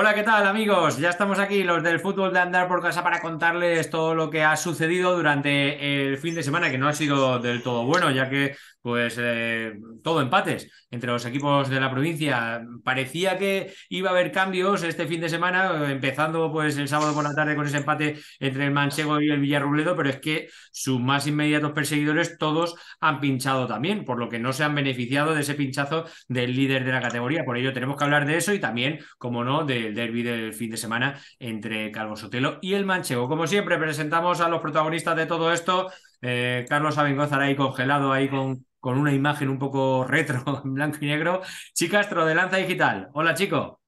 Hola, ¿qué tal amigos? Ya estamos aquí los del fútbol de andar por casa para contarles todo lo que ha sucedido durante el fin de semana, que no ha sido del todo bueno, ya que pues eh, todo empates entre los equipos de la provincia. Parecía que iba a haber cambios este fin de semana, empezando pues el sábado por la tarde con ese empate entre el Manchego y el Villarrubledo, pero es que sus más inmediatos perseguidores todos han pinchado también, por lo que no se han beneficiado de ese pinchazo del líder de la categoría. Por ello tenemos que hablar de eso y también, como no, de el derby del fin de semana entre Calvo Sotelo y el Manchego. Como siempre, presentamos a los protagonistas de todo esto. Eh, Carlos Abengozar ahí congelado, ahí con, con una imagen un poco retro en blanco y negro. Chicastro de Lanza Digital. Hola, chico.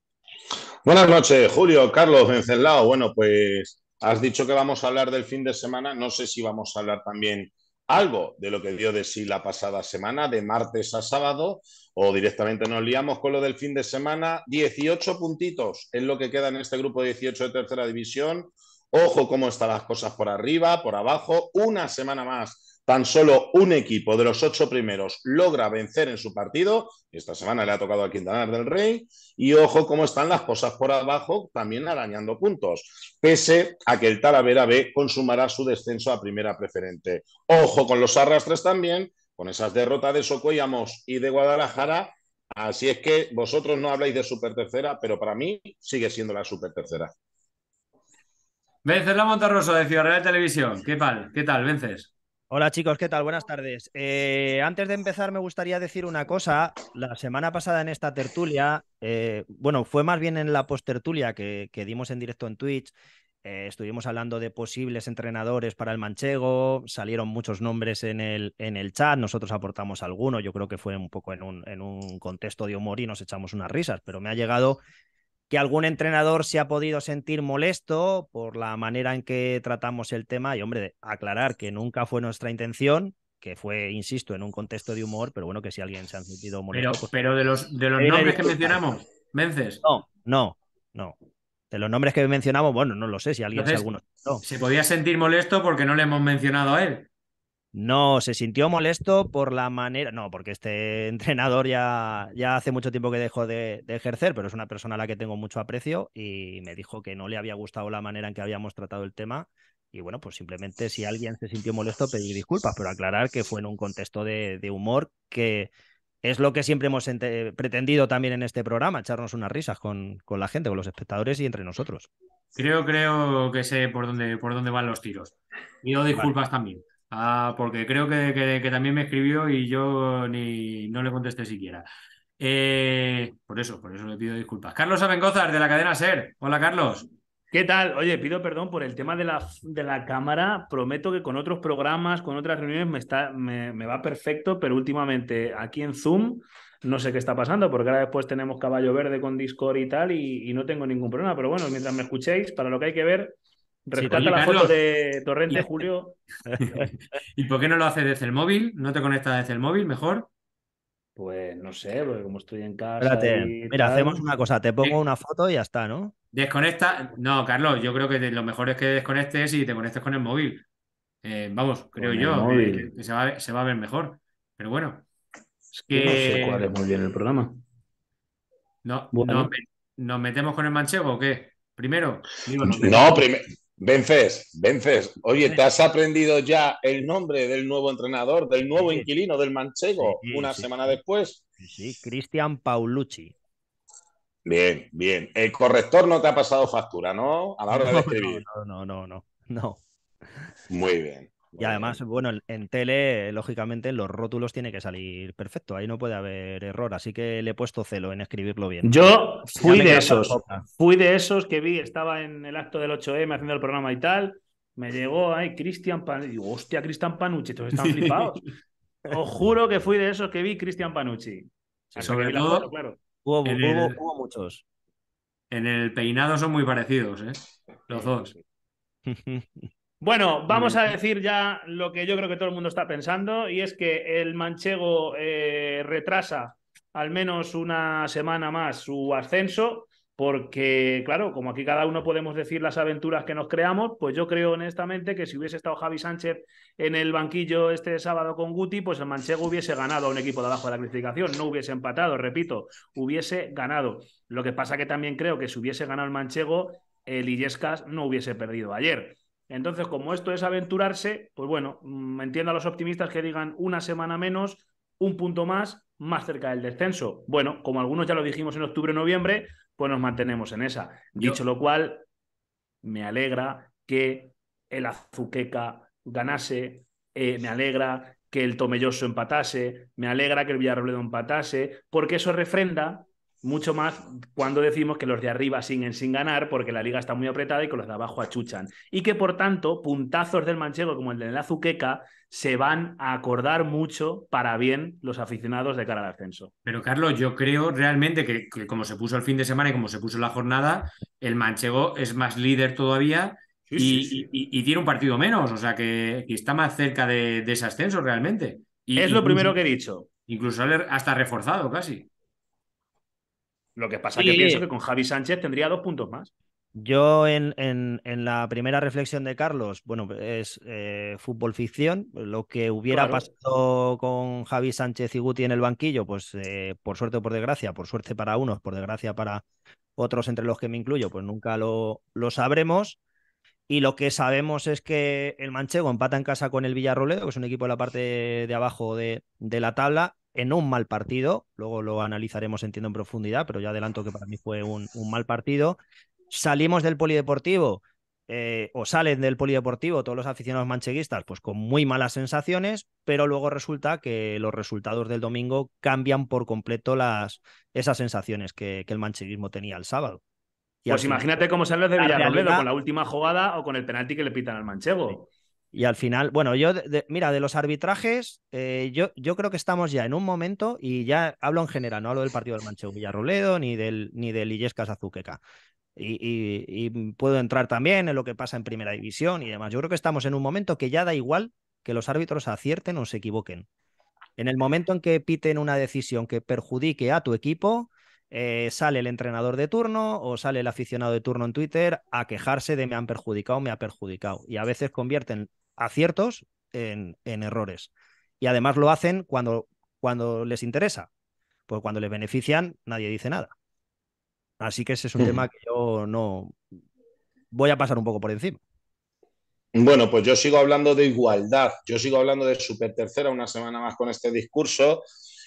Buenas noches, Julio, Carlos, Encelado. Bueno, pues has dicho que vamos a hablar del fin de semana. No sé si vamos a hablar también algo de lo que dio de sí la pasada semana, de martes a sábado, o directamente nos liamos con lo del fin de semana. 18 puntitos es lo que queda en este grupo 18 de tercera división. Ojo cómo están las cosas por arriba, por abajo. Una semana más, tan solo un equipo de los ocho primeros logra vencer en su partido. Esta semana le ha tocado a Quintanar del Rey. Y ojo cómo están las cosas por abajo, también arañando puntos. Pese a que el Talavera B consumará su descenso a primera preferente. Ojo con los arrastres también, con esas derrotas de Socoyamos y de Guadalajara. Así es que vosotros no habláis de supertercera, pero para mí sigue siendo la supertercera. Vences la Montarroso de Ciudad Real Televisión. ¿Qué tal? ¿Qué tal, Vences? Hola chicos, ¿qué tal? Buenas tardes. Eh, antes de empezar me gustaría decir una cosa. La semana pasada en esta tertulia, eh, bueno, fue más bien en la post-tertulia que, que dimos en directo en Twitch, eh, estuvimos hablando de posibles entrenadores para el manchego, salieron muchos nombres en el, en el chat, nosotros aportamos alguno, yo creo que fue un poco en un, en un contexto de humor y nos echamos unas risas, pero me ha llegado que algún entrenador se ha podido sentir molesto por la manera en que tratamos el tema y, hombre, aclarar que nunca fue nuestra intención, que fue, insisto, en un contexto de humor, pero bueno, que si alguien se ha sentido molesto... Pues pero, de los, de los nombres que mencionamos, Mences. No, no, no. De los nombres que mencionamos, bueno, no lo sé si alguien, Entonces, alguno. ¿Se podía sentir molesto porque no le hemos mencionado a él? No, se sintió molesto por la manera. No, porque este entrenador ya, ya hace mucho tiempo que dejó de, ejercer, pero es una persona a la que tengo mucho aprecio y me dijo que no le había gustado la manera en que habíamos tratado el tema. Y bueno, pues simplemente si alguien se sintió molesto, pedir disculpas, pero aclarar que fue en un contexto de humor que, es lo que siempre hemos eh, pretendido también en este programa, echarnos unas risas con, con, la gente, con los espectadores y entre nosotros. Creo, creo que sé por dónde, por dónde van los tiros. Pido disculpas también, ah, porque creo que, también me escribió y yo ni, no le contesté siquiera. Eh, por eso, por eso le pido disculpas. Carlos Abengozar, de la cadena SER. Hola, Carlos. ¿Qué tal? Oye, pido perdón por el tema de la, de la cámara. Prometo que con otros programas, con otras reuniones, me, me, va perfecto, pero últimamente aquí en Zoom no sé qué está pasando, porque ahora después tenemos caballo verde con Discord y tal, y, no tengo ningún problema. Pero bueno, mientras me escuchéis, para lo que hay que ver, rescata la foto de Torrente, Julio. ¿Y por qué no lo haces desde el móvil? ¿No te conectas desde el móvil mejor? Pues no sé, porque como estoy en casa. Espérate, mira, hacemos una cosa, te pongo ¿eh? una foto y ya está, ¿no? Desconecta. No, Carlos, yo creo que lo mejor es que desconectes y te conectes con el móvil. Eh, vamos, creo yo, que se va, a ver mejor. Pero bueno. no sé cuál es muy bien el programa. No, ¿Nos metemos con el manchego o qué? Primero. no, primero... Vences, vences. Oye, ¿te has aprendido ya el nombre del nuevo entrenador, del nuevo inquilino, del manchego, una semana después? Sí, Cristian Paulucci. Bien, bien. El corrector no te ha pasado factura, ¿no? A la hora de escribir. No, no, no, no. no. Muy bien. Y además, bueno, en tele, eh, lógicamente, los rótulos tiene que salir perfecto. Ahí no puede haber error. Así que le he puesto celo en escribirlo bien. Yo fui de esos. Fui de esos que vi, estaba en el acto del 8M haciendo el programa y tal. Me llegó, ahí Cristian Panucci. Digo, hostia, Cristian Panucci, todos están flipados. Os juro que fui de esos que vi Cristian Panucci. Sobre todo, Hubo, hubo, muchos. En el peinado son muy parecidos, ¿eh? Los dos. Bueno, vamos a decir ya lo que yo creo que todo el mundo está pensando y es que el manchego eh, retrasa al menos una semana más su ascenso porque, claro, como aquí cada uno podemos decir las aventuras que nos creamos, pues yo creo honestamente que si hubiese estado Javi Sánchez en el banquillo este sábado con Guti, pues el manchego hubiese ganado a un equipo de abajo de la clasificación, no hubiese empatado, repito, hubiese ganado. Lo que pasa que también creo que si hubiese ganado el manchego, el Illescas no hubiese perdido ayer. Entonces, como esto es aventurarse, pues bueno, mm, entiendo a los optimistas que digan una semana menos, un punto más, más cerca del descenso. Bueno, como algunos ya lo dijimos en octubre noviembre, pues nos mantenemos en esa. Dicho lo cual, me alegra que el Azuqueca ganase, eh, me alegra que el Tomelloso empatase, me alegra que el Villarrobledo empatase, porque eso refrenda mucho más cuando decimos que los de arriba siguen sin ganar porque la liga está muy apretada y que los de abajo achuchan. Y que por tanto, puntazos del manchego como el de la Zuqueca se van a acordar mucho para bien los aficionados de cara al ascenso. Pero Carlos, yo creo realmente que, como se puso el fin de semana y como se puso la jornada, el manchego es más líder todavía y, tiene un partido menos, o sea que está más cerca de, ese ascenso realmente. es lo primero que he dicho. Incluso hasta reforzado casi. Lo que pasa es que pienso que con Javi Sánchez tendría dos puntos más. Yo en, la primera reflexión de Carlos, bueno, es eh, fútbol ficción. Lo que hubiera pasado con Javi Sánchez y Guti en el banquillo, pues eh, por suerte o por desgracia, por suerte para unos, por desgracia para otros entre los que me incluyo, pues nunca lo, lo sabremos. Y lo que sabemos es que el Manchego empata en casa con el Villarroledo, que es un equipo de la parte de abajo de, de la tabla, en un mal partido. Luego lo analizaremos, entiendo, en profundidad, pero ya adelanto que para mí fue un, mal partido. Salimos del polideportivo. Eh, o salen del polideportivo todos los aficionados mancheguistas, pues con muy malas sensaciones, pero luego resulta que los resultados del domingo cambian por completo las, esas sensaciones que, el mancheguismo tenía el sábado. pues imagínate cómo sales de Villarrobledo con la última jugada o con el penalti que le pitan al manchego. Y al final, bueno, yo, mira, de los arbitrajes, eh, yo, yo creo que estamos ya en un momento, y ya hablo en general, no hablo del partido del Manchego Villarroledo ni del, ni del Illescas Azuqueca. Y, puedo entrar también en lo que pasa en primera división y demás. Yo creo que estamos en un momento que ya da igual que los árbitros acierten o se equivoquen. En el momento en que piten una decisión que perjudique a tu equipo, eh, sale el entrenador de turno o sale el aficionado de turno en Twitter a quejarse de me han perjudicado, me ha perjudicado. Y a veces convierten aciertos en, errores. Y además lo hacen cuando, cuando les interesa. Pues cuando les benefician, nadie dice nada. Así que ese es un tema que yo no voy a pasar un poco por encima. Bueno, pues yo sigo hablando de igualdad, yo sigo hablando de supertercera una semana más con este discurso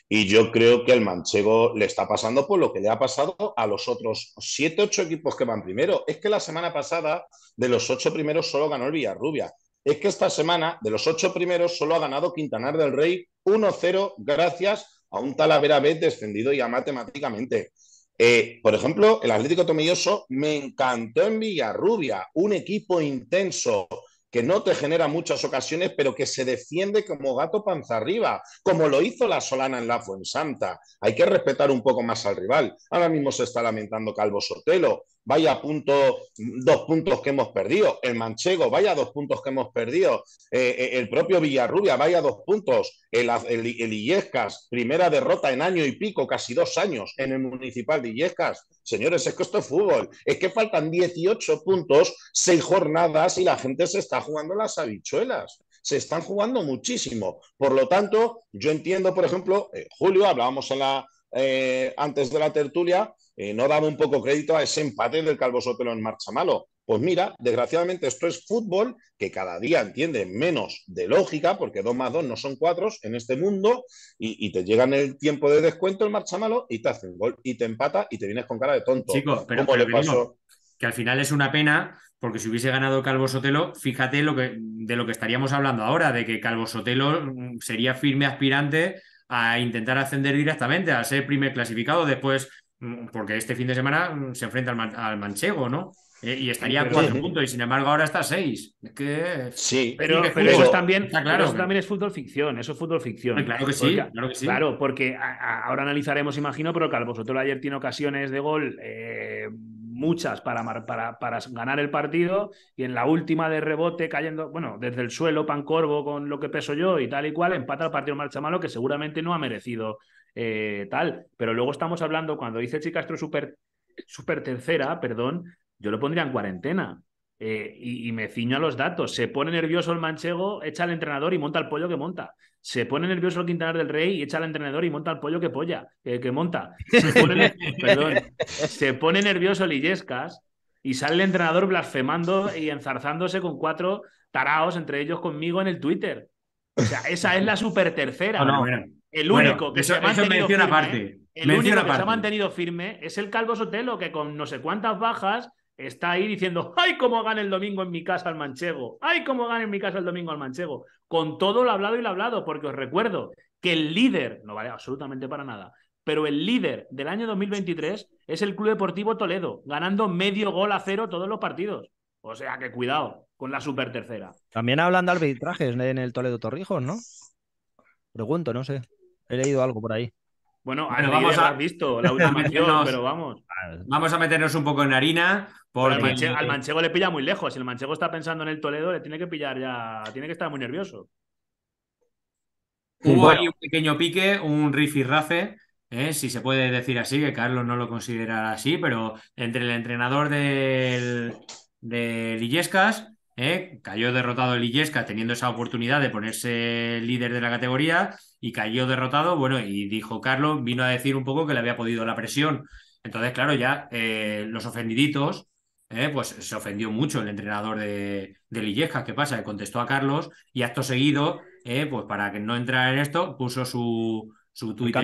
y yo creo que el manchego le está pasando por lo que le ha pasado a los otros siete, ocho equipos que van primero. Es que la semana pasada de los ocho primeros solo ganó el Villarrubia es que esta semana, de los ocho primeros, solo ha ganado Quintanar del Rey 1-0 gracias a un Talavera B descendido ya matemáticamente. Eh, por ejemplo, el Atlético Tomilloso me encantó en Villarrubia, un equipo intenso que no te genera muchas ocasiones, pero que se defiende como gato panza arriba, como lo hizo la Solana en la Fuensanta. Hay que respetar un poco más al rival. Ahora mismo se está lamentando Calvo Sotelo, vaya punto, dos puntos que hemos perdido, el Manchego, vaya dos puntos que hemos perdido, eh, eh, el propio Villarrubia, vaya dos puntos, el, el, primera derrota en año y pico, casi dos años en el municipal de Illescas. Señores, es que esto es fútbol, es que faltan 18 puntos, seis jornadas y la gente se está jugando las habichuelas se están jugando muchísimo. Por lo tanto, yo entiendo, por ejemplo, eh, Julio, hablábamos en la, antes de la tertulia, eh, no daba un poco crédito a ese empate del Calvo Sotelo en marcha malo. Pues mira, desgraciadamente esto es fútbol que cada día entiende menos de lógica, porque dos más dos no son cuatro en este mundo, y, y te llegan el tiempo de descuento el marcha malo y te hacen gol, y te empata y te vienes con cara de tonto. Chicos, pero, que al final es una pena, porque si hubiese ganado Calvo Sotelo, fíjate lo que, de lo que estaríamos hablando ahora, de que Calvo Sotelo mm, sería firme aspirante a intentar ascender directamente, a ser primer clasificado, después Mm, porque este fin de semana mm, se enfrenta al, manchego, ¿no? Eh, y estaría a cuatro puntos, y sin embargo ahora está a seis. Es que... Sí, pero, eso, también, claro, también es fútbol ficción, eso es fútbol ficción. claro, que sí, claro porque ahora analizaremos, imagino, pero claro, vosotros ayer tiene ocasiones de gol. Eh, muchas para, ganar el partido y en la última de rebote cayendo, bueno, desde el suelo, Pancorvo con lo que peso yo y tal y cual, empata el partido marcha malo que seguramente no ha merecido eh, tal. Pero luego estamos hablando, cuando dice Chicastro super, super tercera, perdón, yo lo pondría en cuarentena. Eh, y, me ciño a los datos. Se pone nervioso el manchego, echa al entrenador y monta el pollo que monta. Se pone nervioso el Quintanar del Rey y echa al entrenador y monta el pollo que polla, eh, que monta. Se pone, nervioso el y sale el entrenador blasfemando y enzarzándose con cuatro taraos, entre ellos conmigo en el Twitter. O sea, esa es la super tercera. no, el único que se ha mantenido firme, El que mantenido firme es el Calvo Sotelo, que con no sé cuántas bajas está ahí diciendo, ay, cómo gana el domingo en mi casa al manchego, ay, cómo gana en mi casa el domingo al manchego. Con todo lo hablado y lo hablado, porque os recuerdo que el líder, no vale absolutamente para nada, pero el líder del año 2023 es el Club Deportivo Toledo, ganando medio gol a cero todos los partidos. O sea que cuidado con la super tercera. También hablando de arbitrajes en el Toledo Torrijos, ¿no? Pregunto, no sé. He leído algo por ahí. Bueno, bueno vamos a visto la última pero vamos. Vamos a meternos un poco en harina. Porque... Al, manchego, le pilla muy lejos. Si el manchego está pensando en el Toledo, le tiene que pillar ya. Tiene que estar muy nervioso. Hubo ahí un pequeño pique, un rifirrafe, eh, si se puede decir así, que Carlos no lo considera así, pero entre el entrenador del, de Illescas ¿eh? Cayó derrotado el teniendo esa oportunidad de ponerse líder de la categoría y cayó derrotado, bueno, y dijo Carlos, vino a decir un poco que le había podido la presión. Entonces, claro, ya eh, los ofendiditos, ¿eh? pues se ofendió mucho el entrenador de, de ¿qué pasa? contestó a Carlos y acto seguido, pues para que no entrara en esto, puso su, su Twitter.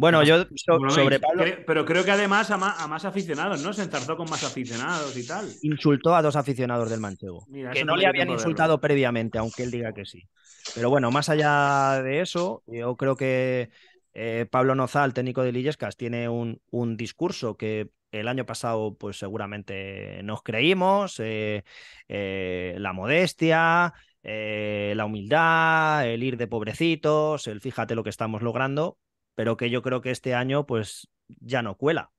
Bueno, yo sobre Pablo. pero creo que además a más, aficionados, ¿no? Se enzarzó con más aficionados y tal. Insultó a dos aficionados del Manchego. que no, le habían insultado previamente, aunque él diga que sí. Pero bueno, más allá de eso, yo creo que eh, Pablo Nozal, técnico de Lillescas, tiene un, discurso que el año pasado, pues seguramente nos creímos. Eh, eh, la modestia. la humildad, el ir de pobrecitos, el fíjate lo que estamos logrando, pero que yo creo que este año pues ya no cuela.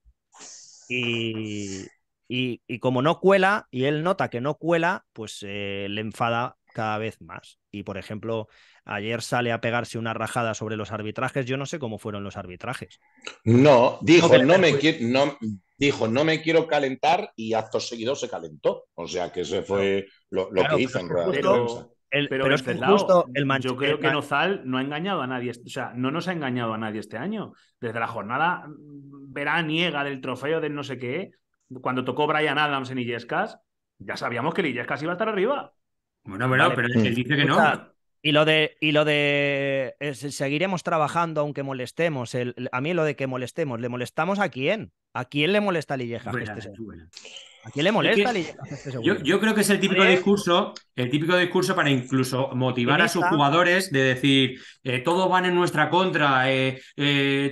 Y, y, como no cuela y él nota que no cuela, pues eh, le enfada cada vez más. Y por ejemplo, ayer sale a pegarse una rajada sobre los arbitrajes. Yo no sé cómo fueron los arbitrajes. No, dijo, no, me quiero, no, dijo, no me quiero calentar y acto seguido se calentó. O sea que se fue lo, que hizo en realidad pero, es este que justo el Manchester. Yo creo que Nozal no ha engañado a nadie, o sea, no nos ha engañado a nadie este año. Desde la jornada mm, veraniega del trofeo del no sé qué, cuando tocó Brian Adams en Illescas, ya sabíamos que el Illescas iba a estar arriba. Bueno, bueno pero él dice que no. Y lo de, y lo de eh, seguiremos trabajando aunque molestemos. El, a mí lo de que molestemos, ¿le molestamos a quién? ¿A quién le molesta Lilleja? este ¿A quién le molesta Lilleja? Este yo, yo, creo que es el típico discurso, el típico discurso para incluso motivar a sus jugadores de decir eh, todos van en nuestra contra, eh,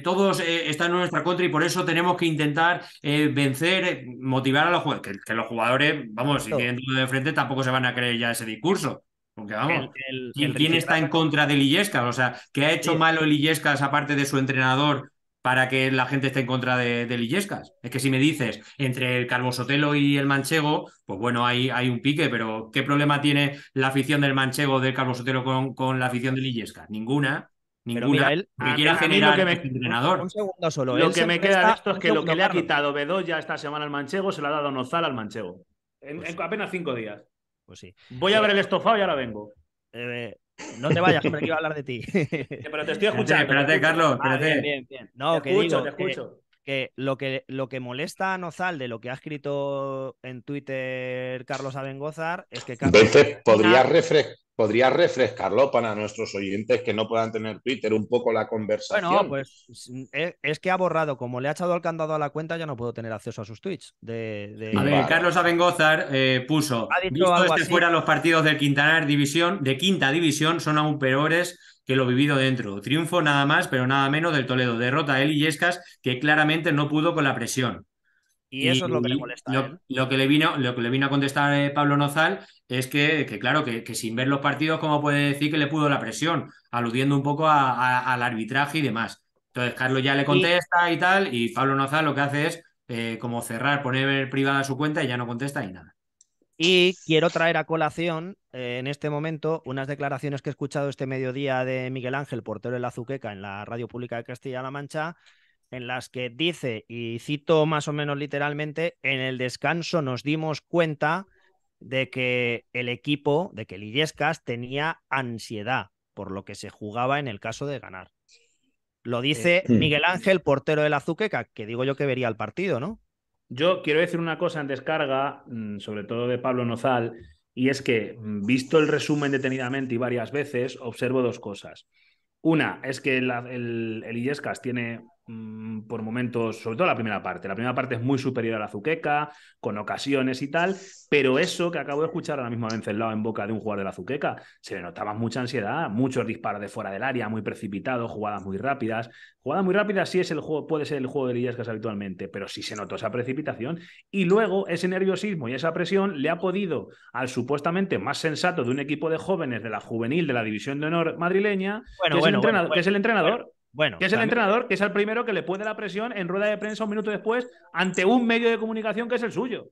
todos están en nuestra contra y por eso tenemos que intentar vencer, motivar a los jugadores, que, que los jugadores, vamos, si tienen todo de frente, tampoco se van a creer ya ese discurso. ¿Y el, ¿quién, está en contra de Illescas? O sea, ¿qué ha hecho malo Illescas aparte de su entrenador para que la gente esté en contra de, de Es que si me dices entre el Calvo Sotelo y el Manchego, pues bueno, hay, hay un pique, pero ¿qué problema tiene la afición del Manchego del Calvo Sotelo con, la afición de Lillescas? Ninguna. Ninguna. que quiera lo que me, entrenador. Un segundo solo. Lo que me queda esto es que lo que le ha quitado Bedoya esta semana al Manchego se lo ha dado Nozal al Manchego. apenas cinco días. Pues Voy a eh, ver el estofado y ahora vengo. Eh, no te vayas, que a hablar de ti. Pero te estoy escuchando. Espérate, Carlos, ah, espérate. No, te que escucho, te escucho. lo que lo que molesta a Nozal de lo que ha escrito en Twitter Carlos Abengozar es que Entonces, podrías refrescar ¿Podría refrescarlo para nuestros oyentes que no puedan tener Twitter un poco la conversación? Bueno, pues eh, es que ha borrado, como le ha echado el candado a la cuenta, ya no puedo tener acceso a sus tweets. De, A ver, Carlos Abengozar eh, puso, visto este fuera los partidos del Quintanar División, de Quinta División, son aún peores que lo vivido dentro. Triunfo nada más, pero nada menos del Toledo. Derrota a él Yescas, que claramente no pudo con la presión. Y eso es lo que le molesta. Lo, que le vino, lo que le vino a contestar eh, Pablo Nozal es que, claro, que, sin ver los partidos, ¿cómo puede decir que le pudo la presión? Aludiendo un poco al arbitraje y demás. Entonces, Carlos ya le contesta y, tal, y Pablo Nozal lo que hace es eh, como cerrar, poner privada su cuenta y ya no contesta ni nada. Y quiero traer a colación eh, en este momento unas declaraciones que he escuchado este mediodía de Miguel Ángel, portero de la Azuqueca, en la Radio Pública de Castilla-La Mancha, en las que dice, y cito más o menos literalmente, en el descanso nos dimos cuenta de que el equipo, de que Lillescas tenía ansiedad por lo que se jugaba en el caso de ganar. Lo dice hmm. Miguel Ángel, portero del Azuqueca, que digo yo que vería el partido, ¿no? Yo quiero decir una cosa en descarga, mm, sobre todo de Pablo Nozal, y es que, mm, visto el resumen detenidamente y varias veces, observo dos cosas. Una es que el, el tiene Mm, por momentos, sobre todo la primera parte. La primera parte es muy superior a la Zuqueca, con ocasiones y tal, pero eso que acabo de escuchar ahora mismo a lado en boca de un jugador de la Zuqueca, se le notaba mucha ansiedad, muchos disparos de fuera del área, muy precipitados, jugadas muy rápidas. Jugadas muy rápidas sí es el juego, puede ser el juego de es habitualmente, pero sí se notó esa precipitación. Y luego ese nerviosismo y esa presión le ha podido al supuestamente más sensato de un equipo de jóvenes de la juvenil de la División de Honor madrileña, que, es el entrenador. Bueno, que es el entrenador, que es el primero que le puede la presión en rueda de prensa un minuto después ante un medio de comunicación que es el suyo.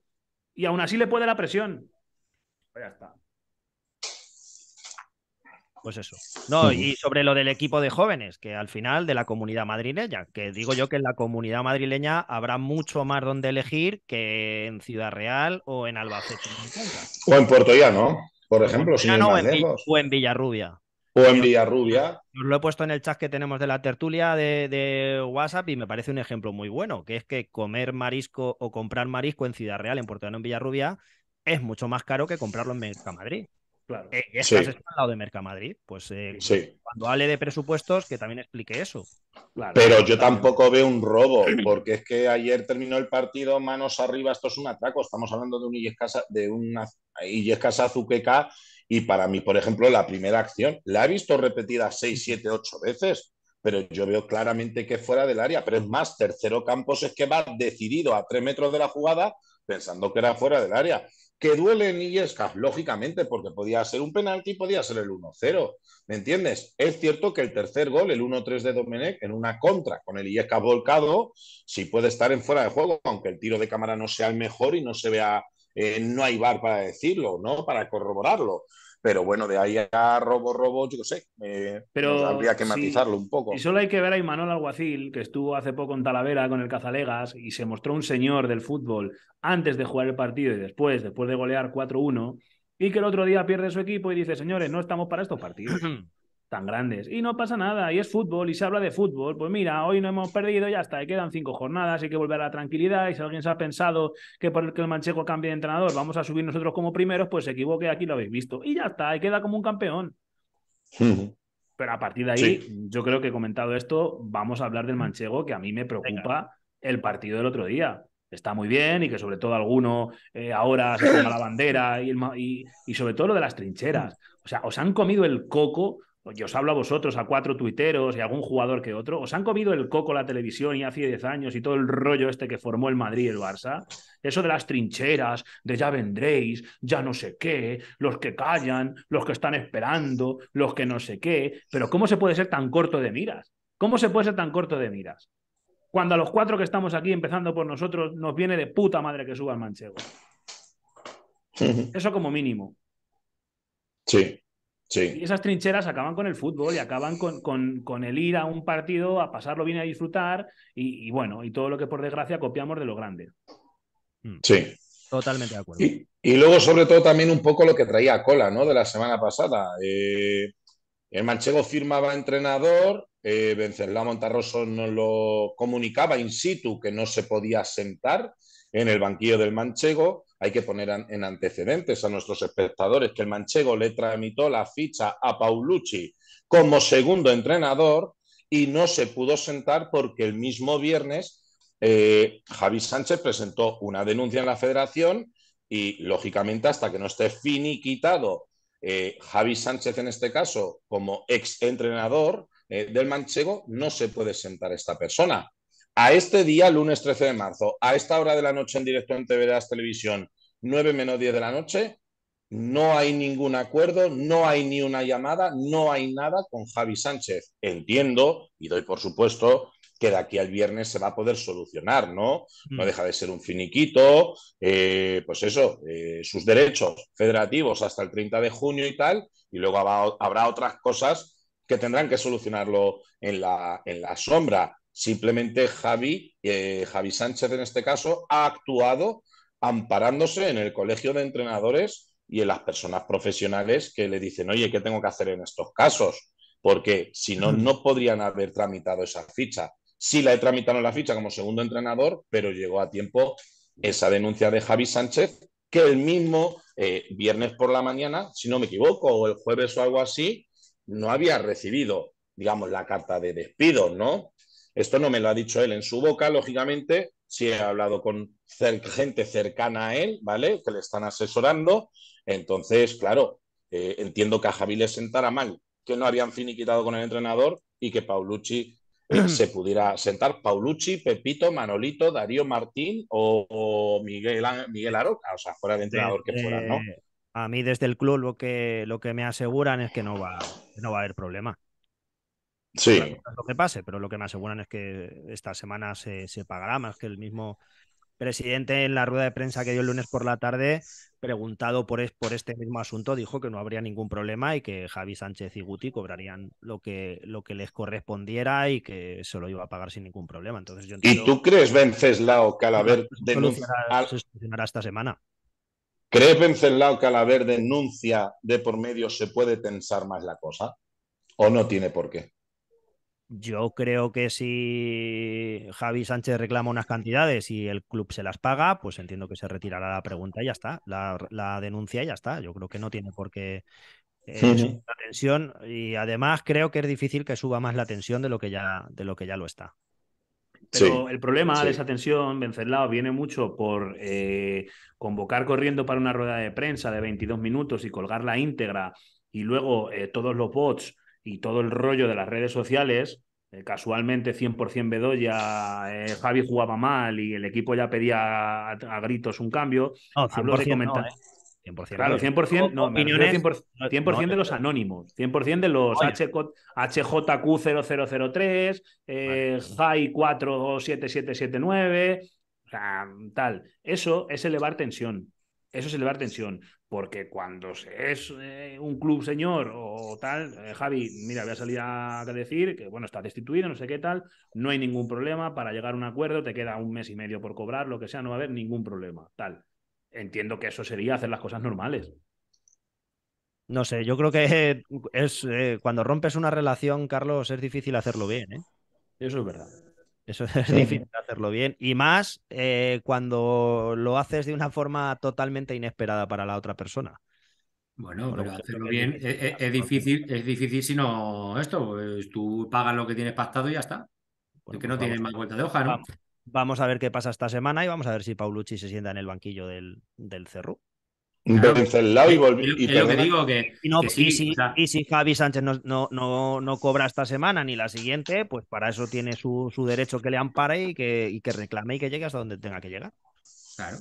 Y aún así le puede la presión. Pues ya está. Pues eso. No, y sobre lo del equipo de jóvenes, que al final de la comunidad madrileña, que digo yo que en la comunidad madrileña habrá mucho más donde elegir que en Ciudad Real o en Albacete. O en Puerto ¿no? por ejemplo, no, o en Villarrubia o en Villarrubia. lo he puesto en el chat que tenemos de la tertulia de, WhatsApp y me parece un ejemplo muy bueno, que es que comer marisco o comprar marisco en Ciudad Real, en Puerto en Villarrubia, es mucho más caro que comprarlo en Mercamadrid. Claro. Eh, es y lado de Mercamadrid. Pues eh, cuando hable de presupuestos, que también explique eso. Pero yo tampoco veo un robo, porque es que ayer terminó el partido manos arriba, esto es un atraco. Estamos hablando de un de una Illescasa azuqueca y para mí, por ejemplo, la primera acción la he visto repetida seis, siete, ocho veces, pero yo veo claramente que fuera del área. Pero es más, tercero Campos es que va decidido a tres metros de la jugada pensando que era fuera del área. Que duele IESCAF, lógicamente, porque podía ser un penalti, podía ser el 1-0. ¿Me entiendes? Es cierto que el tercer gol, el 1-3 de Domenech, en una contra con el IESCAF volcado, sí puede estar en fuera de juego, aunque el tiro de cámara no sea el mejor y no se vea eh, no hay bar para decirlo, ¿no? Para corroborarlo. Pero bueno, de ahí a robo, robo, yo qué sé. Eh, pero pues habría que matizarlo un poco. Y solo hay que ver a Imanol Alguacil, que estuvo hace poco en Talavera con el Cazalegas y se mostró un señor del fútbol antes de jugar el partido y después, después de golear 4-1, y que el otro día pierde su equipo y dice, señores, no estamos para estos partidos. tan grandes. Y no pasa nada, y es fútbol, y se habla de fútbol. Pues mira, hoy no hemos perdido, ya está, y quedan cinco jornadas, hay que volver a la tranquilidad. Y si alguien se ha pensado que por el que el manchego cambie de entrenador, vamos a subir nosotros como primeros, pues se equivoque, aquí lo habéis visto. Y ya está, y queda como un campeón. Pero a partir de ahí, yo creo que he comentado esto, vamos a hablar del manchego, que a mí me preocupa el partido del otro día está muy bien y que sobre todo alguno eh, ahora se ponga la bandera y, y, y, sobre todo lo de las trincheras. Mm. O sea, os han comido el coco yo os hablo a vosotros, a cuatro tuiteros y a algún jugador que otro, os han comido el coco la televisión y hace 10 años y todo el rollo este que formó el Madrid y el Barça. Eso de las trincheras, de ya vendréis, ya no sé qué, los que callan, los que están esperando, los que no sé qué. Pero ¿cómo se puede ser tan corto de miras? ¿Cómo se puede ser tan corto de miras? Cuando a los cuatro que estamos aquí, empezando por nosotros, nos viene de puta madre que suba el manchego. Eso como mínimo. Sí, esas trincheras acaban con el fútbol y acaban con, el ir a un partido, a pasarlo bien, a disfrutar y, bueno, y todo lo que por desgracia copiamos de lo grande. Hmm. Sí. Totalmente de acuerdo. Y, luego, sobre todo, también un poco lo que traía a cola, ¿no? De la semana pasada. Eh, el manchego firmaba entrenador, eh, Montarroso nos lo comunicaba in situ que no se podía sentar en el banquillo del manchego hay que poner en antecedentes a nuestros espectadores que el manchego le tramitó la ficha a Paulucci como segundo entrenador y no se pudo sentar porque el mismo viernes eh, Javi Sánchez presentó una denuncia en la federación y, lógicamente, hasta que no esté finiquitado eh, Javi Sánchez, en este caso, como ex entrenador eh, del manchego, no se puede sentar esta persona a este día, lunes 13 de marzo, a esta hora de la noche en directo en TVDAS Televisión, 9 menos 10 de la noche, no hay ningún acuerdo, no hay ni una llamada, no hay nada con Javi Sánchez. Entiendo y doy por supuesto que de aquí al viernes se va a poder solucionar, ¿no? No mm. deja de ser un finiquito, eh, pues eso, eh, sus derechos federativos hasta el 30 de junio y tal, y luego habrá, otras cosas que tendrán que solucionarlo la, en la sombra. Simplemente Javi, eh, Javi Sánchez en este caso, ha actuado amparándose en el colegio de entrenadores y en las personas profesionales que le dicen, oye, ¿qué tengo que hacer en estos casos? Porque si no, no podrían haber tramitado esa ficha. Sí la he tramitado en la ficha como segundo entrenador, pero llegó a tiempo esa denuncia de Javi Sánchez, que el mismo eh, viernes por la mañana, si no me equivoco, o el jueves o algo así, no había recibido, digamos, la carta de despido, ¿no? Esto no me lo ha dicho él en su boca, lógicamente, si he hablado con gente cercana a él, ¿vale? Que le están asesorando. Entonces, claro, eh, entiendo que a Javi le sentara mal, que no habían finiquitado con el entrenador y que Paulucci eh, se pudiera sentar. Paulucci, Pepito, Manolito, Darío Martín o, Miguel, Miguel Aroca, o sea, fuera el entrenador que fuera, ¿no? Eh, a mí desde el club lo que, lo que me aseguran es que no va, no va a haber problema. Sí. lo que pase, pero lo que me aseguran es que esta semana se, pagará, más que el mismo presidente en la rueda de prensa que dio el lunes por la tarde, preguntado por, por, este mismo asunto, dijo que no habría ningún problema y que Javi Sánchez y Guti cobrarían lo que, lo que les correspondiera y que se lo iba a pagar sin ningún problema. Entonces, yo ¿Y tú crees, Venceslao Calaver, denuncia... Se solucionará esta semana. ¿Crees, Venceslao haber denuncia de por medio se puede tensar más la cosa? ¿O no tiene por qué? Yo creo que si Javi Sánchez reclama unas cantidades y el club se las paga, pues entiendo que se retirará la pregunta y ya está, la, denuncia y ya está. Yo creo que no tiene por qué eh, la tensión y además creo que es difícil que suba más la tensión de lo que ya, de lo, que ya lo está. Pero el problema de esa tensión, Vencerlao, viene mucho por eh, convocar corriendo para una rueda de prensa de 22 minutos y colgarla íntegra y luego eh, todos los bots y todo el rollo de las redes sociales, eh, casualmente 100% Bedoya, eh, Javi jugaba mal y el equipo ya pedía a, gritos un cambio. 100%, de 100%, de los anónimos, 100% de los HJQ0003, eh, JAI 47779, tal. Eso es elevar tensión eso es elevar tensión, porque cuando es eh, un club señor o, tal, eh, Javi, mira, voy a salir a decir que, bueno, está destituido, no sé qué tal, no hay ningún problema, para llegar a un acuerdo te queda un mes y medio por cobrar, lo que sea, no va a haber ningún problema, tal. Entiendo que eso sería hacer las cosas normales. No sé, yo creo que es eh, cuando rompes una relación, Carlos, es difícil hacerlo bien, ¿eh? Eso es verdad. Eso es difícil hacerlo bien. Y más eh, cuando lo haces de una forma totalmente inesperada para la otra persona. Bueno, pero e-, e-, hacerlo bien es, difícil, es difícil si no esto, pues tú pagas lo que tienes pactado y ya está. porque pues no tienes más vuelta de hoja, ¿no? Vamos a ver qué pasa esta semana y vamos a ver si Paulucci se sienta en el banquillo del, del Cerro y Y, digo que, si, Javi Sánchez no, no, no, cobra esta semana ni la siguiente, pues para eso tiene su, derecho que le ampare y que, y que reclame y que llegue hasta donde tenga que llegar. Claro.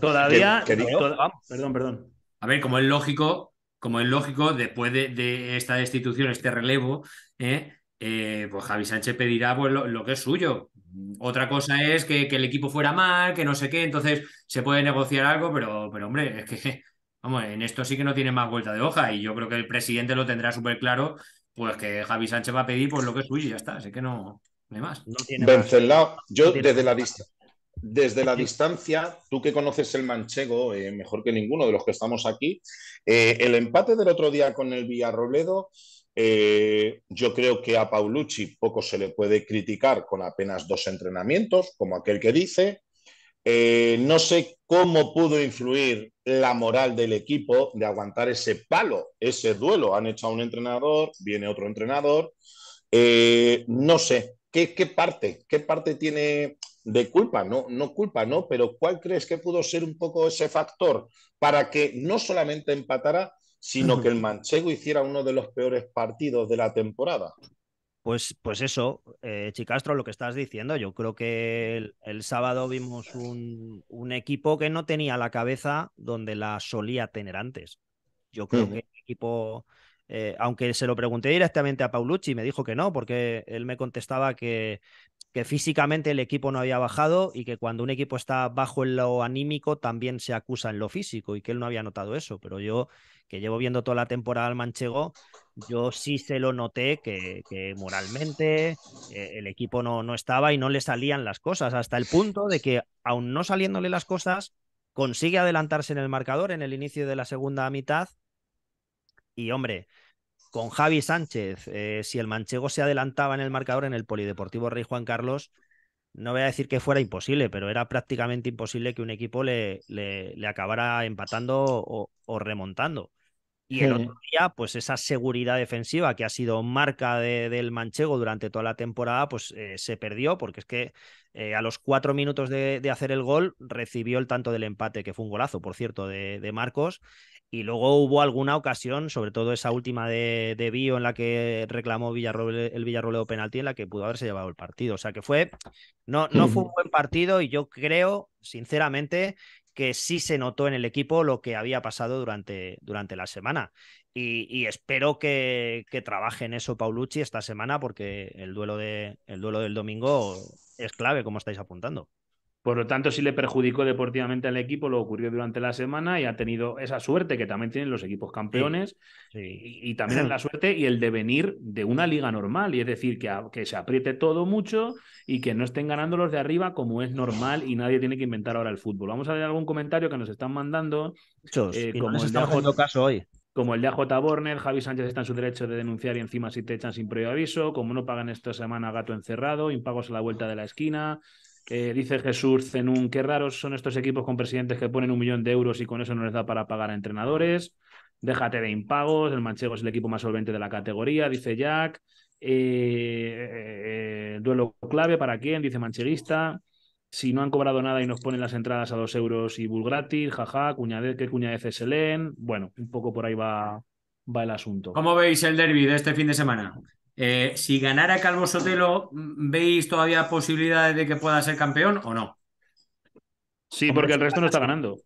Todavía. perdón, perdón. A ver, como es lógico, como es lógico, después de, esta destitución, este relevo, ¿eh? Eh, pues Javi Sánchez pedirá pues, lo, que es suyo. Otra cosa es que, el equipo fuera mal, que no sé qué, entonces se puede negociar algo, pero, pero hombre, es que, vamos, en esto sí que no tiene más vuelta de hoja y yo creo que el presidente lo tendrá súper claro, pues que Javi Sánchez va a pedir pues lo que es suyo y ya está, así que no, no hay más. No yo desde la, vista desde la distancia, tú que conoces el manchego eh, mejor que ninguno de los que estamos aquí, eh, el empate del otro día con el Villarrobledo eh, yo creo que a Paulucci poco se le puede criticar con apenas dos entrenamientos, como aquel que dice. Eh, no sé cómo pudo influir la moral del equipo de aguantar ese palo, ese duelo. Han echado un entrenador, viene otro entrenador. Eh, no sé, ¿qué, parte? ¿Qué parte tiene de culpa? No, no culpa, ¿no? Pero ¿cuál crees que pudo ser un poco ese factor para que no solamente empatara, sino que el manchego hiciera uno de los peores partidos de la temporada. Pues, pues eso, eh, Chicastro, lo que estás diciendo, yo creo que el, sábado vimos un, equipo que no tenía la cabeza donde la solía tener antes. Yo creo que el equipo, eh, aunque se lo pregunté directamente a Paulucci, me dijo que no, porque él me contestaba que que físicamente el equipo no había bajado y que cuando un equipo está bajo en lo anímico también se acusa en lo físico y que él no había notado eso. Pero yo, que llevo viendo toda la temporada al manchego, yo sí se lo noté que, moralmente eh, el equipo no, no estaba y no le salían las cosas, hasta el punto de que aún no saliéndole las cosas, consigue adelantarse en el marcador en el inicio de la segunda mitad. Y hombre, con Javi Sánchez, eh, si el manchego se adelantaba en el marcador en el Polideportivo Rey Juan Carlos, no voy a decir que fuera imposible, pero era prácticamente imposible que un equipo le, le, acabara empatando o, remontando. Y el otro día, pues esa seguridad defensiva que ha sido marca del manchego durante toda la temporada, pues eh, se perdió porque es que eh, a los cuatro minutos de, hacer el gol recibió el tanto del empate, que fue un golazo, por cierto, de Marcos, y luego hubo alguna ocasión, sobre todo esa última de, de en la que reclamó Villarroel, el Villarroleo penalti, en la que pudo haberse llevado el partido. O sea que fue, no, no fue un buen partido y yo creo, sinceramente, que sí se notó en el equipo lo que había pasado durante, durante la semana. Y, espero que, que, trabaje en eso Paulucci esta semana, porque el duelo, de, el duelo del domingo es clave, como estáis apuntando. Por lo tanto, si le perjudicó deportivamente al equipo, lo ocurrió durante la semana y ha tenido esa suerte que también tienen los equipos campeones Y, también la suerte y el devenir de una liga normal, y es decir, que, se apriete todo mucho y que no estén ganando los de arriba como es normal y nadie tiene que inventar ahora el fútbol. Vamos a ver algún comentario que nos están mandando. Eh, como caso hoy como el de AJ Borner, Javi Sánchez está en su derecho de denunciar y encima si te echan sin previo aviso, como no pagan esta semana gato encerrado, impagos a la vuelta de la esquina, eh, dice Jesús Zenún, qué raros son estos equipos con presidentes que ponen un millón de euros y con eso no les da para pagar a entrenadores. Déjate de impagos, el Manchego es el equipo más solvente de la categoría, dice Jack. Eh, eh, duelo clave para quién, dice Mancheguista. Si no han cobrado nada y nos ponen las entradas a dos euros y bull gratis, jaja, que qué cuñadez es Bueno, un poco por ahí va, va el asunto. ¿Cómo veis el derby de este fin de semana? Eh, si ganara Calvo Sotelo, mm, ¿veis todavía posibilidades de que pueda ser campeón o no? Sí, porque el resto no está ganando.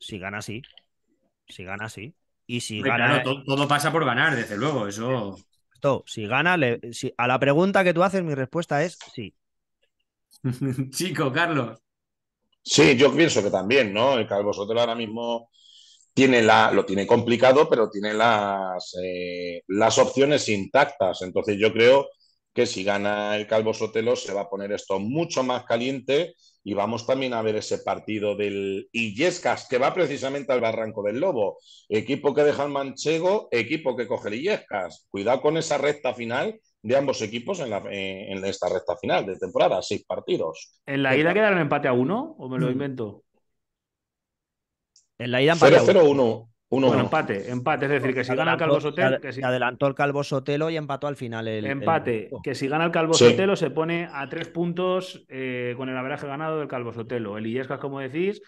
Si gana, sí. Si gana, sí. Y si gana. todo, pasa por ganar, desde luego. Eso. si gana, a la pregunta que tú haces, mi respuesta es sí. Chico, Carlos. Sí, yo pienso que también, ¿no? El Calvo Sotelo ahora mismo tiene la, lo tiene complicado, pero tiene las, eh, las opciones intactas. Entonces yo creo que si gana el Calvo Sotelo se va a poner esto mucho más caliente y vamos también a ver ese partido del Illescas, que va precisamente al Barranco del Lobo. Equipo que deja el Manchego, equipo que coge el Illescas. Cuidado con esa recta final de ambos equipos en, la, eh, en esta recta final de temporada, seis partidos. ¿En la ida quedaron empate a uno o me lo mm. invento? En la ida empate. 0-0-1. empate, empate. Es decir, que si gana el Calvo Sotelo. Que si... Adelantó el Calvo Sotelo y empató al final el. Empate. Que si gana el Calvo Sotelo se pone a tres puntos eh, con el averaje ganado del Calvo Sotelo. El Illescas, como decís,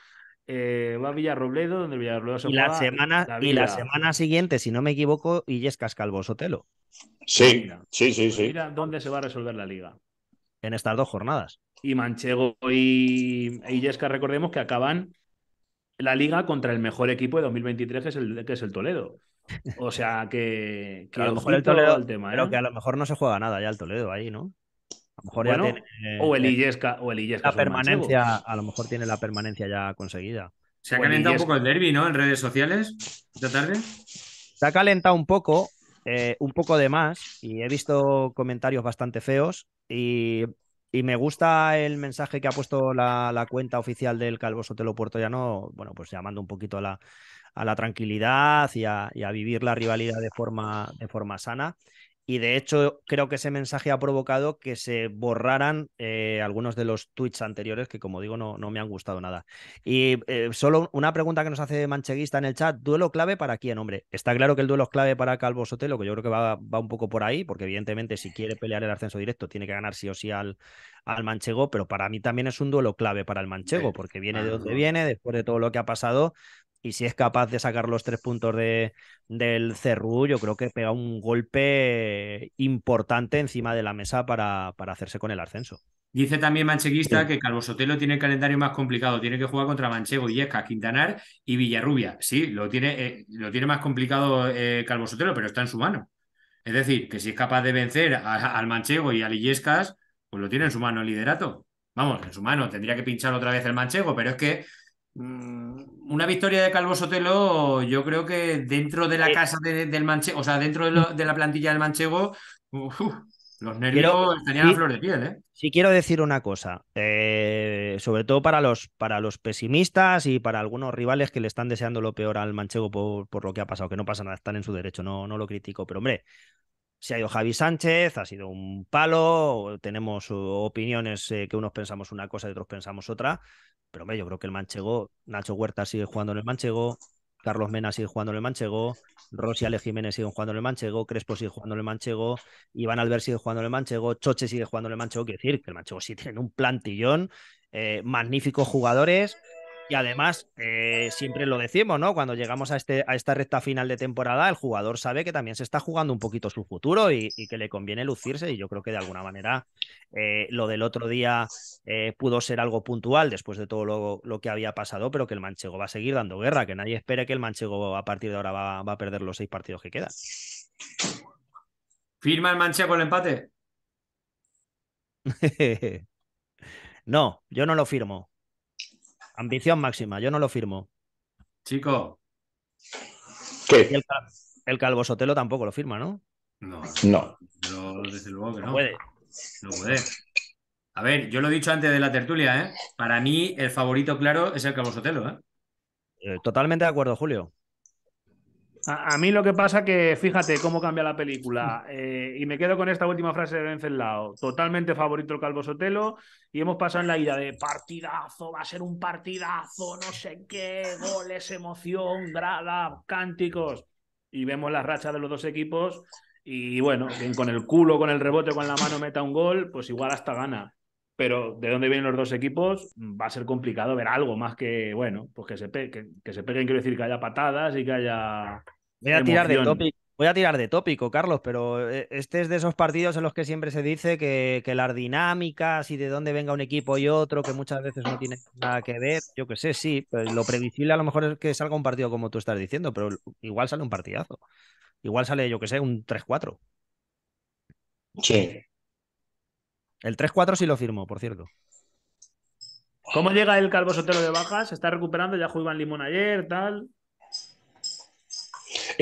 eh, va a Villarrobledo, donde el Villarrobledo se y la semana Y la semana siguiente, si no me equivoco, Illescas Calvo Sotelo. Sí, pues sí, sí, pues sí. Mira dónde se va a resolver la liga. En estas dos jornadas. Y Manchego y, e recordemos que acaban la liga contra el mejor equipo de 2023, que es el, que es el Toledo. O sea que, a lo mejor el Toledo tema, ¿eh? que a lo mejor no se juega nada ya el Toledo ahí, ¿no? A lo mejor ya tiene, eh, o el Illesca o el la permanencia, a lo mejor tiene la permanencia ya conseguida. Se ha calentado un poco el derby, ¿no? En redes sociales esta tarde. Se ha calentado un poco, eh, un poco de más y he visto comentarios bastante feos y y me gusta el mensaje que ha puesto la, cuenta oficial del Calvo Sotelo Llano, bueno, pues llamando un poquito a la, tranquilidad y a, vivir la rivalidad de forma, de forma sana. Y de hecho, creo que ese mensaje ha provocado que se borraran eh, algunos de los tweets anteriores que, como digo, no, no me han gustado nada. Y eh, solo una pregunta que nos hace Mancheguista en el chat: ¿duelo clave para quién, hombre? Está claro que el duelo es clave para Calvo Sotelo, que yo creo que va, un poco por ahí, porque evidentemente si quiere pelear el ascenso directo tiene que ganar sí o sí al, al manchego, pero para mí también es un duelo clave para el manchego, porque viene de donde viene, después de todo lo que ha pasado, y si es capaz de sacar los tres puntos de, del Cerrú, yo creo que pega un golpe importante encima de la mesa para, para hacerse con el ascenso. Dice también Mancheguista que Calvo Sotelo tiene el calendario más complicado, tiene que jugar contra Manchego, Illescas, Quintanar y Villarrubia. Sí, lo tiene, eh, lo tiene más complicado eh, Calvo Sotelo, pero está en su mano. Es decir, que si es capaz de vencer al Manchego y al Illescas, pues lo tiene en su mano el liderato. Vamos, en su mano tendría que pinchar otra vez el Manchego, pero es que Mm, una victoria de Calvo Sotelo, yo creo que dentro de la casa del Manchego, o sea, dentro de, la plantilla del Manchego, los nervios Estarían tenían flor de piel. ¿eh? quiero decir una cosa, eh, sobre todo para los, para los pesimistas y para algunos rivales que le están deseando lo peor al Manchego por, por lo que ha pasado, que no pasa nada, están en su derecho, no, no lo critico. Pero hombre, se ha ido Javi Sánchez, ha sido un palo, tenemos eh, opiniones eh, que unos pensamos una cosa y otros pensamos otra, pero yo creo que el manchego, Nacho Huerta sigue jugando en el manchego, Carlos Mena sigue jugando en el manchego, Rosiales Ale Jiménez sigue jugando en el manchego, Crespo sigue jugando en el manchego, Iván Albert sigue jugando en el manchego, Choche sigue jugando en el manchego, quiero decir que el manchego sí tiene un plantillón, eh, magníficos jugadores, y además, eh, siempre lo decimos, ¿no? Cuando llegamos a, este, a esta recta final de temporada, el jugador sabe que también se está jugando un poquito su futuro y, que le conviene lucirse. Y yo creo que de alguna manera eh, lo del otro día eh, pudo ser algo puntual después de todo lo, que había pasado, pero que el manchego va a seguir dando guerra, que nadie espere que el manchego a partir de ahora va, va a perder los seis partidos que quedan. ¿Firma el manchego el empate? no, yo no lo firmo. Ambición máxima, yo no lo firmo. Chico. ¿Qué? El, Calvo Sotelo tampoco lo firma, ¿no? No. No. desde luego que no. puede. No puede. A ver, yo lo he dicho antes de la tertulia, ¿eh? Para mí, el favorito claro es el Calvo Sotelo, eh, eh totalmente de acuerdo, Julio. A, mí lo que pasa que, fíjate cómo cambia la película. Eh, y me quedo con esta última frase de Bencelao. Totalmente favorito el Calvo Sotelo. Y hemos pasado en la ida de partidazo, va a ser un partidazo, no sé qué, goles, emoción, grada, cánticos. Y vemos la racha de los dos equipos. Y bueno, quien con el culo, con el rebote, con la mano meta un gol, pues igual hasta gana. Pero de dónde vienen los dos equipos va a ser complicado ver algo más que, bueno, pues que se, que, que se peguen, quiero decir, que haya patadas y que haya Voy a, tirar de tópico, Carlos, pero eh, este es de esos partidos en los que siempre se dice que, las dinámicas y de dónde venga un equipo y otro, que muchas veces no tiene nada que ver. Yo que sé, sí, pues lo previsible a lo mejor es que salga un partido como tú estás diciendo, pero igual sale un partidazo. Igual sale, yo que sé, un 3-4. Sí. El 3-4 sí lo firmó, por cierto. ¿Cómo llega el Calvo sotero de bajas? ¿Se está recuperando? Ya jugó en Limón ayer, tal.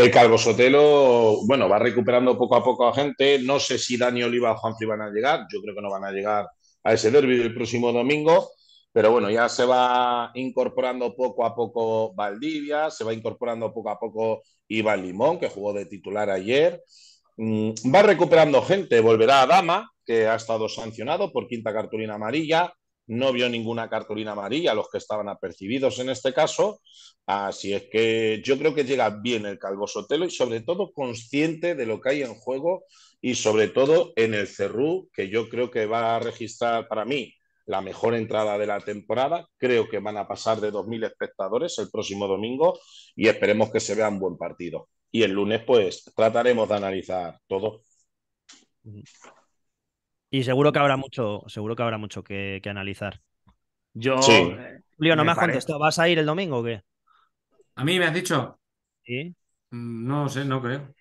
El Calvo Sotelo, bueno, va recuperando poco a poco a gente. No sé si Dani Oliva o van a llegar. Yo creo que no van a llegar a ese derby del próximo domingo. Pero bueno, ya se va incorporando poco a poco Valdivia, se va incorporando poco a poco Iván Limón, que jugó de titular ayer. Mm, va recuperando gente, volverá a Dama, que ha estado sancionado por quinta cartulina amarilla no vio ninguna cartulina amarilla, los que estaban apercibidos en este caso. Así es que yo creo que llega bien el Calvo Sotelo y sobre todo consciente de lo que hay en juego y sobre todo en el Cerrú, que yo creo que va a registrar para mí la mejor entrada de la temporada. Creo que van a pasar de 2.000 espectadores el próximo domingo y esperemos que se vea un buen partido. Y el lunes pues trataremos de analizar todo. Y seguro que habrá mucho, seguro que habrá mucho que, analizar. Yo. Eh, Julio, no me, has contestado. ¿Vas a ir el domingo o qué? ¿A mí me has dicho? Sí. Mm, no lo sé, no creo.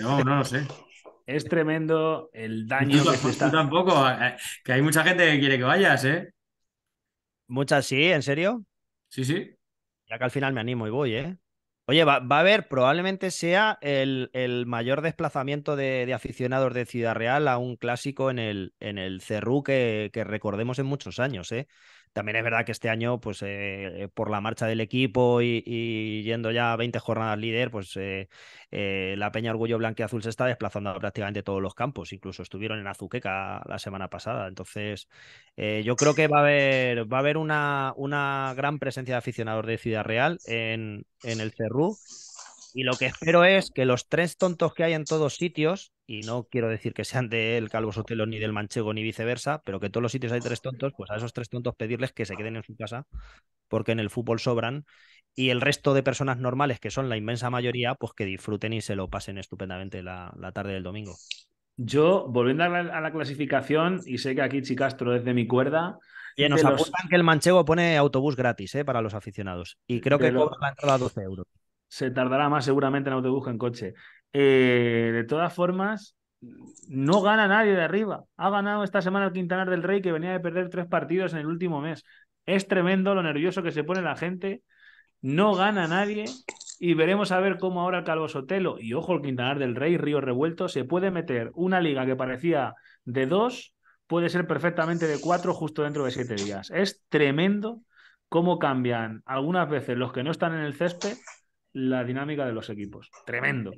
No, no lo sé. es tremendo el daño que se está. tampoco, eh, que hay mucha gente que quiere que vayas, ¿eh? Muchas sí, ¿en serio? Sí, sí. Ya que al final me animo y voy, ¿eh? Oye, va, a haber, probablemente sea el, mayor desplazamiento de, aficionados de Ciudad Real a un clásico en el, en el Cerrú que, que recordemos en muchos años. ¿eh? También es verdad que este año, pues eh, por la marcha del equipo y, yendo ya 20 jornadas líder, pues eh, eh, la Peña Orgullo Azul se está desplazando a prácticamente todos los campos. Incluso estuvieron en Azuqueca la semana pasada. Entonces, yo creo que va a haber, va a haber una, una gran presencia de aficionados de Ciudad Real en, en el Cerrú y lo que espero es que los tres tontos que hay en todos sitios, y no quiero decir que sean del Calvo Sotelo ni del Manchego ni viceversa, pero que en todos los sitios hay tres tontos, pues a esos tres tontos pedirles que se queden en su casa, porque en el fútbol sobran, y el resto de personas normales, que son la inmensa mayoría, pues que disfruten y se lo pasen estupendamente la, tarde del domingo. Yo, volviendo a la, clasificación, y sé que aquí Chicastro es de mi cuerda. Y nos apuntan que el Manchego pone autobús gratis eh, para los aficionados. Y creo que cobra la entrada 12 euros se tardará más seguramente en autobús que en coche. Eh, de todas formas, no gana nadie de arriba. Ha ganado esta semana el Quintanar del Rey, que venía de perder tres partidos en el último mes. Es tremendo lo nervioso que se pone la gente. No gana nadie. Y veremos a ver cómo ahora el Calvo Sotelo y ojo, el Quintanar del Rey, Río Revuelto, se puede meter una liga que parecía de dos, puede ser perfectamente de cuatro justo dentro de siete días. Es tremendo cómo cambian algunas veces los que no están en el césped la dinámica de los equipos. Tremendo.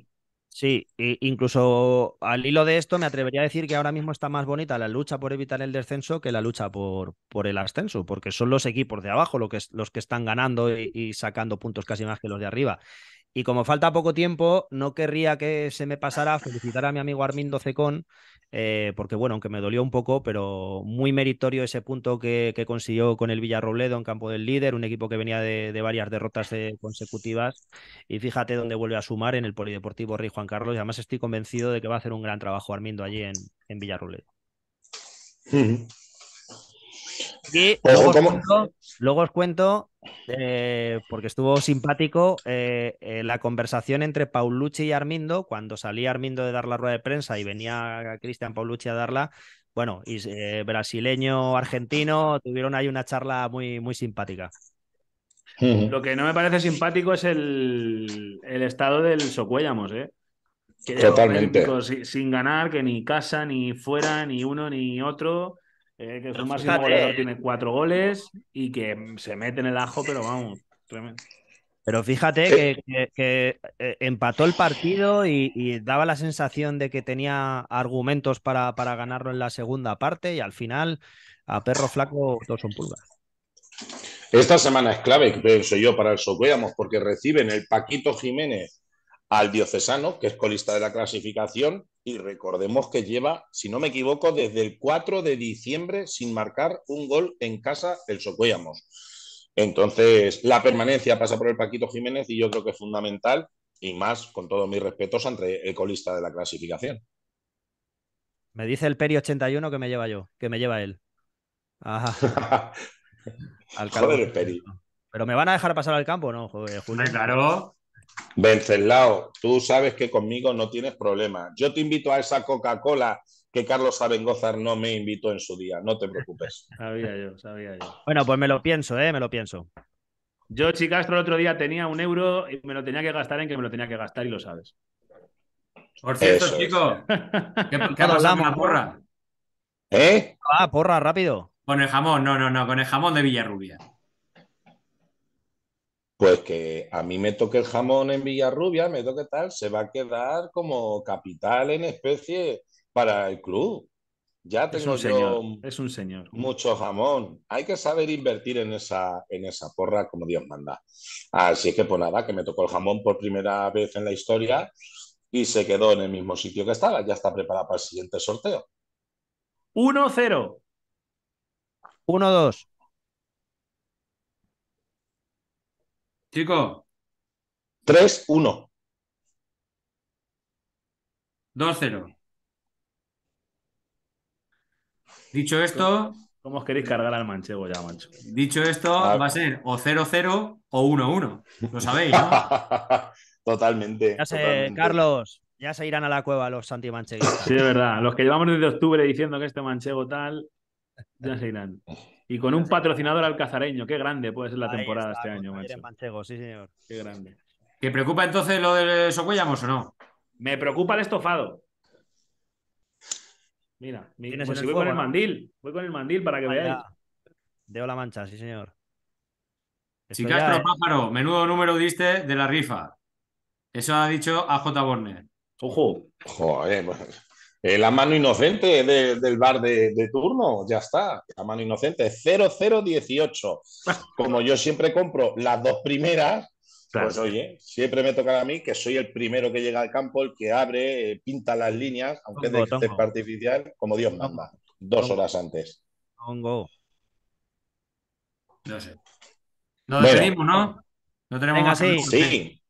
Sí, e incluso al hilo de esto me atrevería a decir que ahora mismo está más bonita la lucha por evitar el descenso que la lucha por, por el ascenso, porque son los equipos de abajo los que, los que están ganando y, sacando puntos casi más que los de arriba. Y como falta poco tiempo, no querría que se me pasara felicitar a mi amigo Armindo Cecón, eh, porque bueno, aunque me dolió un poco, pero muy meritorio ese punto que, consiguió con el Villarrobledo en campo del líder, un equipo que venía de, varias derrotas consecutivas. Y fíjate dónde vuelve a sumar en el Polideportivo Rey Juan Carlos. Y además estoy convencido de que va a hacer un gran trabajo Armindo allí en, Villarrobledo luego, os cuento, eh, porque estuvo simpático, eh, eh, la conversación entre Paulucci y Armindo, cuando salía Armindo de dar la rueda de prensa y venía Cristian Paulucci a darla, bueno, brasileño, argentino, tuvieron ahí una charla muy, muy simpática. Lo que no me parece simpático es el, estado del Socuellamos, ¿eh? Totalmente. sin ganar, que ni casa, ni fuera, ni uno, ni otro eh, que su máximo goleador tiene eh, cuatro goles y que se mete en el ajo, pero vamos, tremendo. Pero fíjate que, eh, empató el partido y, daba la sensación de que tenía argumentos para, ganarlo en la segunda parte y al final a perro flaco todos son pulgas. Esta semana es clave, pienso yo, para el Socuéamos, porque reciben el Paquito Jiménez al Diocesano, que es colista de la clasificación, y recordemos que lleva, si no me equivoco, desde el 4 de diciembre sin marcar un gol en casa el Socuéllamos Entonces, la permanencia pasa por el Paquito Jiménez y yo creo que es fundamental, y más con todos mis respetos, entre el colista de la clasificación. Me dice el Peri 81 que me lleva yo, que me lleva él. Al Joder, el Peri. Pero me van a dejar pasar al campo, ¿no? Joder, Claro. Venceslao, tú sabes que conmigo no tienes problema. Yo te invito a esa Coca-Cola que Carlos Abengozar no me invitó en su día, no te preocupes. sabía yo, sabía yo. Bueno, pues me lo pienso, ¿eh? Me lo pienso. Yo, Chicastro, el otro día tenía un euro y me lo tenía que gastar en que me lo tenía que gastar y lo sabes. Por cierto, chico, ¿qué, qué con la porra? ¿Eh? Ah, porra, rápido. Con el jamón, no, no, no, con el jamón de Villarrubia. Pues que a mí me toque el jamón en Villarrubia, me toque tal, se va a quedar como capital en especie para el club. Ya tengo es un señor, es un señor. mucho jamón. Hay que saber invertir en esa, en esa porra como Dios manda. Así que pues nada, que me tocó el jamón por primera vez en la historia y se quedó en el mismo sitio que estaba. Ya está preparada para el siguiente sorteo. 1-0. 1-2. Chico. 3-1. 2-0. Dicho esto. ¿Cómo os queréis cargar al manchego ya, mancho? Dicho esto, ah. va a ser o 0-0 o 1-1. Lo sabéis, ¿no? totalmente. Ya sé, Carlos, ya se irán a la cueva los antimancheguistas. Sí, es verdad. Los que llevamos desde octubre diciendo que este manchego tal, ya se irán. Y con un patrocinador alcazareño, qué grande puede ser la temporada este año, macho. Manchego, sí, señor. Qué grande. ¿Te preocupa entonces lo de Socuellamos o no? Me preocupa el estofado. Mira, pues si voy con el mandil, voy con el mandil para que veáis. Deo la mancha, sí, señor. Chicas, Chicastro Pájaro, menudo número diste de la rifa. Eso ha dicho AJ Borne. Ojo. Joder, pues, eh, la mano inocente del bar de, turno, ya está. La mano inocente, 0018. Como yo siempre compro las dos primeras, pues oye, siempre me toca a mí, que soy el primero que llega al campo, el que abre, eh, pinta las líneas, aunque de artificial, como Dios manda, dos horas antes. No sé. tenemos, ¿no? No tenemos sí.